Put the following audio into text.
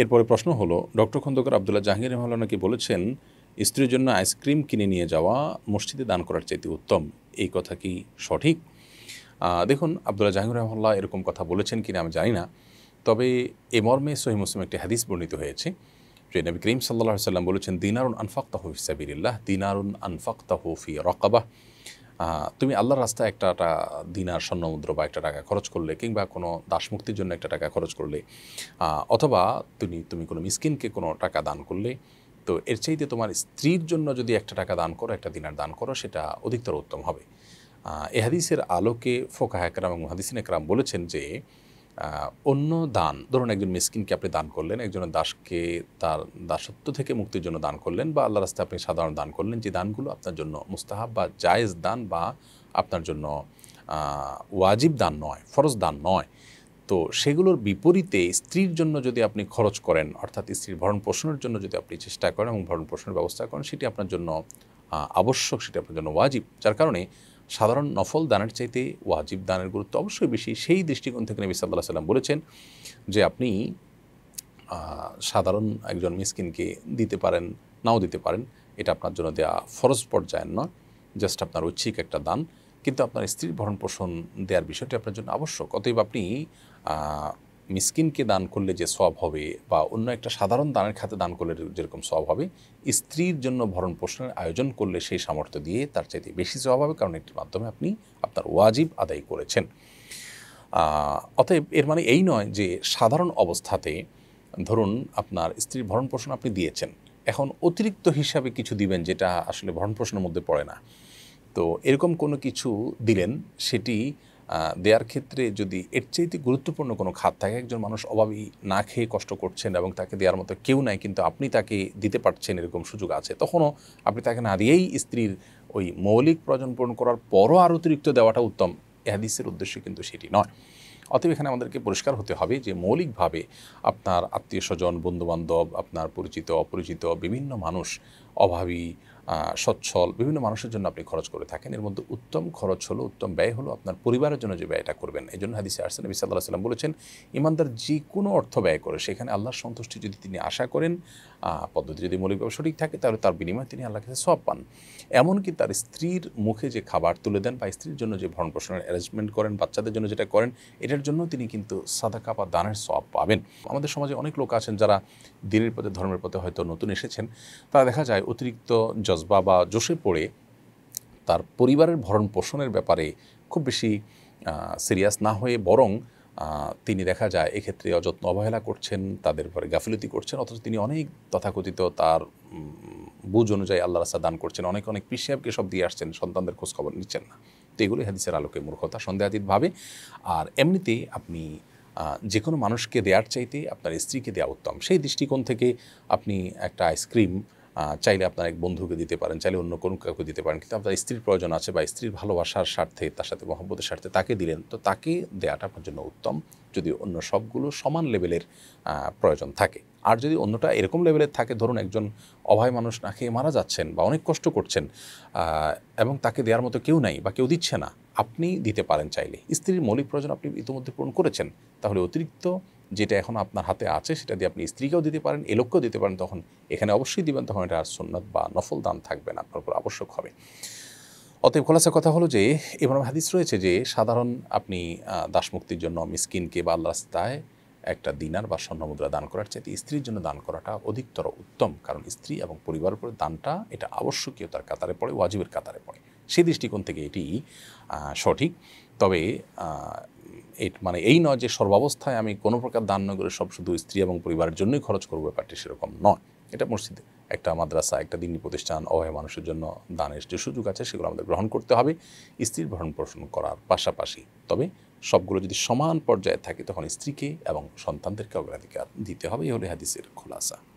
এরপরে প্রশ্ন হলো ডক্টর খন্দকার আবদুল্লাহ জাহাঙ্গীর মহলানা কি বলেছেন স্ত্রীর জন্য আইসক্রিম কিনে নিয়ে যাওয়া মসজিদে দান করার চাইতে উত্তম এই কথা কি সঠিক দেখুন আবদুল্লাহ জাহাঙ্গীর রহমল্লা এরকম কথা বলেছেন কিনা আমি জানি না তবে এ মর্মে সহি মুসলিম একটি হাদিস বর্ণিত হয়েছে যে নবী করিম সাল্লাহ সাল্লাম বলেছেন দিনারুন আনফাক্তাহ ফিসাবিল্লাহ দিনারুন আনফাক্তাহ ফি রকাবাহ তুমি আল্লাহর রাস্তায় একটা একটা দিনার স্বর্ণমুদ্র বা একটা টাকা খরচ করলে কিংবা কোনো দাসমুক্তির জন্য একটা টাকা খরচ করলে অথবা তুমি তুমি কোনো মিসকিনকে কোনো টাকা দান করলে তো এর চাইতে তোমার স্ত্রীর জন্য যদি একটা টাকা দান করো একটা দিনার দান করো সেটা অধিকতর উত্তম হবে এহাদিসের আলোকে ফোকাহ একরাম এবং হাদিসিন একরাম বলেছেন যে অন্য দান ধরুন একজন মিসকিনকে আপনি দান করলেন একজনের দাসকে তার দাসত্ব থেকে মুক্তির জন্য দান করলেন বা আল্লাহ রাস্তায় আপনি সাধারণ দান করলেন যে দানগুলো আপনার জন্য মুস্তাহাব বা জায়েজ দান বা আপনার জন্য ওয়াজিব দান নয় ফরজ দান নয় তো সেগুলোর বিপরীতে স্ত্রীর জন্য যদি আপনি খরচ করেন অর্থাৎ স্ত্রীর ভরণ পোষণের জন্য যদি আপনি চেষ্টা করেন এবং ভরণ পোষণের ব্যবস্থা করেন সেটি আপনার জন্য আবশ্যক সেটি আপনার জন্য ওয়াজিব যার কারণে সাধারণ নফল দানের চাইতে ওয়াজিব দানের গুরুত্ব অবশ্যই বেশি সেই দৃষ্টিকোণ থেকে নবী সাল্লাহ সাল্লাম বলেছেন যে আপনি সাধারণ একজন মিসকিনকে দিতে পারেন নাও দিতে পারেন এটা আপনার জন্য দেয়া ফরজ পর্যায়ের নয় জাস্ট আপনার ঐচ্ছিক একটা দান কিন্তু আপনার স্ত্রীর ভরণ পোষণ দেওয়ার বিষয়টি আপনার জন্য আবশ্যক অতএব আপনি মিসকিনকে দান করলে যে সব হবে বা অন্য একটা সাধারণ দানের খাতে দান করলে যেরকম সব হবে স্ত্রীর জন্য ভরণ পোষণের আয়োজন করলে সেই সামর্থ্য দিয়ে তার চাইতে বেশি সব হবে কারণ এটির মাধ্যমে আপনি আপনার ওয়াজিব আদায় করেছেন অতএব এর মানে এই নয় যে সাধারণ অবস্থাতে ধরুন আপনার স্ত্রীর ভরণ পোষণ আপনি দিয়েছেন এখন অতিরিক্ত হিসাবে কিছু দিবেন যেটা আসলে ভরণ পোষণের মধ্যে পড়ে না তো এরকম কোনো কিছু দিলেন সেটি দেওয়ার ক্ষেত্রে যদি এর চাইতে গুরুত্বপূর্ণ কোনো খাত থাকে একজন মানুষ অভাবই না খেয়ে কষ্ট করছেন এবং তাকে দেওয়ার মতো কেউ নাই কিন্তু আপনি তাকে দিতে পারছেন এরকম সুযোগ আছে তখনও আপনি তাকে না দিয়েই স্ত্রীর ওই মৌলিক প্রয়োজন পূরণ করার পরও আর অতিরিক্ত দেওয়াটা উত্তম এহাদিসের উদ্দেশ্য কিন্তু সেটি নয় অতএব এখানে আমাদেরকে পরিষ্কার হতে হবে যে মৌলিকভাবে আপনার আত্মীয় স্বজন বন্ধুবান্ধব আপনার পরিচিত অপরিচিত বিভিন্ন মানুষ অভাবী সচ্ছল বিভিন্ন মানুষের জন্য আপনি খরচ করে থাকেন এর মধ্যে উত্তম খরচ হলো উত্তম ব্যয় হলো আপনার পরিবারের জন্য যে ব্যয়টা করবেন এই জন্য হাদিসে আর্সেন নবী সাল্লাহ সাল্লাম বলেছেন ইমানদার যে কোনো অর্থ ব্যয় করে সেখানে আল্লাহর সন্তুষ্টি যদি তিনি আশা করেন পদ্ধতি যদি মৌলিকভাবে সঠিক থাকে তাহলে তার বিনিময়ে তিনি আল্লাহ কাছে সব পান এমনকি তার স্ত্রীর মুখে যে খাবার তুলে দেন বা স্ত্রীর জন্য যে ভরণ পোষণের অ্যারেঞ্জমেন্ট করেন বাচ্চাদের জন্য যেটা করেন এটার জন্য তিনি কিন্তু সাদাকা বা দানের সব পাবেন আমাদের সমাজে অনেক লোক আছেন যারা দিনের পথে ধর্মের পথে হয়তো নতুন এসেছেন তারা দেখা যায় হয় অতিরিক্ত জজবা বা জোশে পড়ে তার পরিবারের ভরণ পোষণের ব্যাপারে খুব বেশি সিরিয়াস না হয়ে বরং তিনি দেখা যায় এক্ষেত্রে অযত্ন অবহেলা করছেন তাদের পরে গাফিলতি করছেন অথচ তিনি অনেক তথাকথিত তার বুঝ অনুযায়ী আল্লাহ রাস্তা দান করছেন অনেক অনেক পিসিয়াবকে সব দিয়ে আসছেন সন্তানদের খোঁজ খবর নিচ্ছেন না তো এগুলি হাদিসের আলোকে মূর্খতা সন্দেহাতীতভাবে আর এমনিতেই আপনি যে কোনো মানুষকে দেওয়ার চাইতে আপনার স্ত্রীকে দেওয়া উত্তম সেই দৃষ্টিকোণ থেকে আপনি একটা আইসক্রিম চাইলে আপনার এক বন্ধুকে দিতে পারেন চাইলে অন্য কোনো কাউকে দিতে পারেন কিন্তু আপনার স্ত্রীর প্রয়োজন আছে বা স্ত্রীর ভালোবাসার স্বার্থে তার সাথে মহব্বতের স্বার্থে তাকে দিলেন তো তাকে দেওয়াটা আপনার জন্য উত্তম যদি অন্য সবগুলো সমান লেভেলের প্রয়োজন থাকে আর যদি অন্যটা এরকম লেভেলের থাকে ধরুন একজন অভয় মানুষ না খেয়ে মারা যাচ্ছেন বা অনেক কষ্ট করছেন এবং তাকে দেওয়ার মতো কেউ নাই বা কেউ দিচ্ছে না আপনি দিতে পারেন চাইলে স্ত্রীর মৌলিক প্রয়োজন আপনি ইতিমধ্যে পূরণ করেছেন তাহলে অতিরিক্ত যেটা এখন আপনার হাতে আছে সেটা দিয়ে আপনি স্ত্রীকেও দিতে পারেন এলোককেও দিতে পারেন তখন এখানে অবশ্যই দিবেন তখন এটা আর সন্ন্যত বা নফল দান থাকবে না আপনার উপর আবশ্যক হবে অতএব খোলাসা কথা হলো যে এবার হাদিস রয়েছে যে সাধারণ আপনি দাসমুক্তির জন্য মিসকিনকে বা আল্লাহ রাস্তায় একটা দিনার বা স্বর্ণমুদ্রা দান করার চাইতে স্ত্রীর জন্য দান করাটা অধিকতর উত্তম কারণ স্ত্রী এবং পরিবার উপরে দানটা এটা আবশ্যকীয় তার কাতারে পড়ে ওয়াজিবের কাতারে পড়ে সেই দৃষ্টিকোণ থেকে এটি সঠিক তবে মানে এই নয় যে সর্বাবস্থায় আমি কোনো প্রকার দান নগরে সব শুধু স্ত্রী এবং পরিবারের জন্যই খরচ করবো ব্যাপারটি সেরকম নয় এটা মসজিদ একটা মাদ্রাসা একটা দিনী প্রতিষ্ঠান অভয় মানুষের জন্য দানের যে সুযোগ আছে সেগুলো আমাদের গ্রহণ করতে হবে স্ত্রীর ভরণ পোষণ করার পাশাপাশি তবে সবগুলো যদি সমান পর্যায়ে থাকে তখন স্ত্রীকে এবং সন্তানদেরকে অগ্রাধিকার দিতে হবে এই হলে হাদিসের খোলাসা